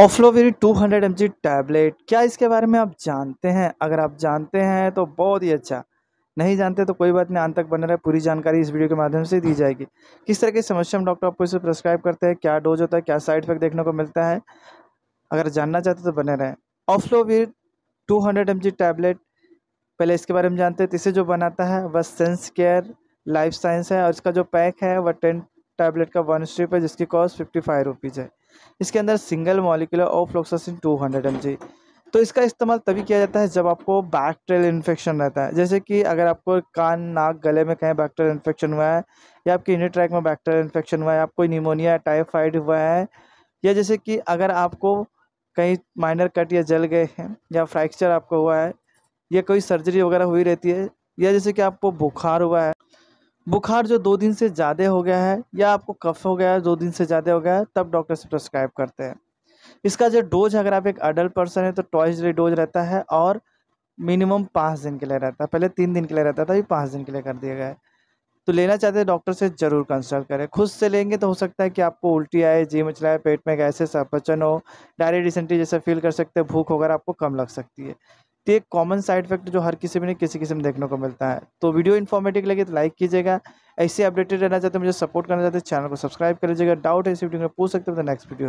ऑफ्लोवेरी 200 mg tablet क्या इसके बारे में आप जानते हैं अगर आप जानते हैं तो बहुत ही अच्छा नहीं जानते तो कोई बात नहीं आंतक तक बने है पूरी जानकारी इस वीडियो के माध्यम से दी जाएगी किस तरह की समस्या हम डॉक्टर आपको इसे प्रेस्क्राइब करते हैं क्या डोज होता है क्या साइड इफेक्ट देखने को मिलता है अगर जानना चाहते तो बने रहें ऑफ्लोवीर two hundred M G tablet पहले इसके बारे में जानते हैं इसे जो बनाता है वह सेंस केयर लाइफ साइंस है और इसका जो पैक है वह टेन टैबलेट का वन स्ट्रिप है जिसकी कॉस्ट फिफ्टी फाइव रुपीज़ है इसके अंदर single molecular hundred M G तो इसका इस्तेमाल तभी किया जाता है जब आपको बैक्टेरियल इन्फेक्शन रहता है जैसे कि अगर आपको कान नाक गले में कहीं बैक्टेरियल इन्फेक्शन हुआ है या आपके यूनिट ट्रैक में बैक्टेरियल इन्फेक्शन हुआ है आपको निमोनिया टाइफाइड हुआ है या जैसे कि अगर आपको कहीं माइनर कट या जल गए हैं या फ्रैक्चर आपको हुआ है या कोई सर्जरी वगैरह हुई रहती है या जैसे कि आपको बुखार हुआ है बुखार जो दो दिन से ज़्यादा हो गया है या आपको कफ हो गया है दो दिन से ज़्यादा हो गया है तब डॉक्टर से प्रेस्क्राइब करते हैं इसका जो डोज अगर आप एक अडल्ट पर्सन है तो टॉइस डोज रहता है और मिनिमम पाँच दिन के लिए रहता है पहले तीन दिन के लिए रहता था अभी पाँच दिन के लिए कर दिया गया है तो लेना चाहते हैं डॉक्टर से ज़रूर कंसल्ट करें खुद से लेंगे तो हो सकता है कि आपको उल्टी आए जी मचलाए पेट में गैसेस अपचन हो डायरी डिसेंट्री जैसा फील कर सकते हैं भूख वगैरह आपको कम लग सकती है तो एक कॉमन साइड इफेक्ट जो हर किसी में किसी किसी में देखने को मिलता है तो वीडियो इन्फॉर्मेटिव लगे तो लाइक कीजिएगा ऐसे अपडेटेड रहना चाहते हैं मुझे सपोर्ट करना चाहते हैं चैनल को सब्सक्राइब कर लीजिएगा डाउट है इस वीडियो में पूछ सकते हैं तो नेक्स्ट वीडियो